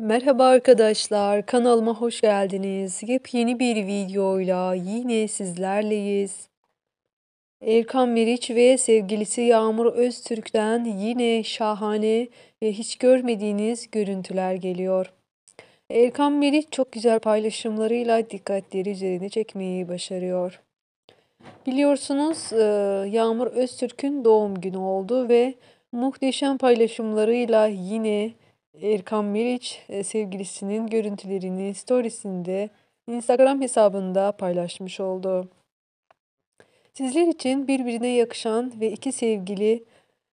Merhaba arkadaşlar, kanalıma hoş geldiniz. Yepyeni bir videoyla yine sizlerleyiz. Erkan Meriç ve sevgilisi Yağmur Öztürk'ten yine şahane ve hiç görmediğiniz görüntüler geliyor. Erkan Meriç çok güzel paylaşımlarıyla dikkatleri üzerine çekmeyi başarıyor. Biliyorsunuz e, Yağmur Öztürk'ün doğum günü oldu ve muhteşem paylaşımlarıyla yine Erkan Meriç e, sevgilisinin görüntülerini storiesinde Instagram hesabında paylaşmış oldu. Sizler için birbirine yakışan ve iki sevgili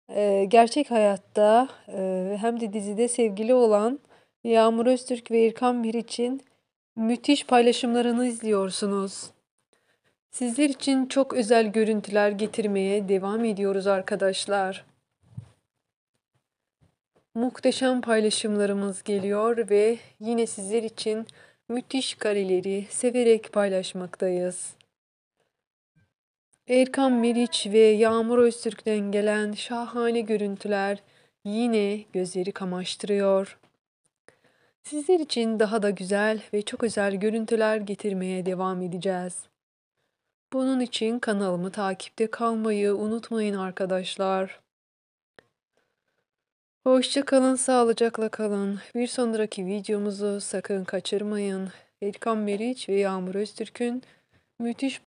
e, gerçek hayatta e, hem de dizide sevgili olan Yağmur Öztürk ve İrkan Meriç'in müthiş paylaşımlarını izliyorsunuz. Sizler için çok özel görüntüler getirmeye devam ediyoruz arkadaşlar muhteşem paylaşımlarımız geliyor ve yine sizler için müthiş kareleri severek paylaşmaktayız. Erkan Meriç ve Yağmur Öztürk'ten gelen şahane görüntüler yine gözleri kamaştırıyor. Sizler için daha da güzel ve çok özel görüntüler getirmeye devam edeceğiz. Bunun için kanalımı takipte kalmayı unutmayın arkadaşlar. Hoşça kalın, sağlıcakla kalın. Bir sonraki videomuzu sakın kaçırmayın. Erkan Meriç ve Yağmur Öztürk'ün müthiş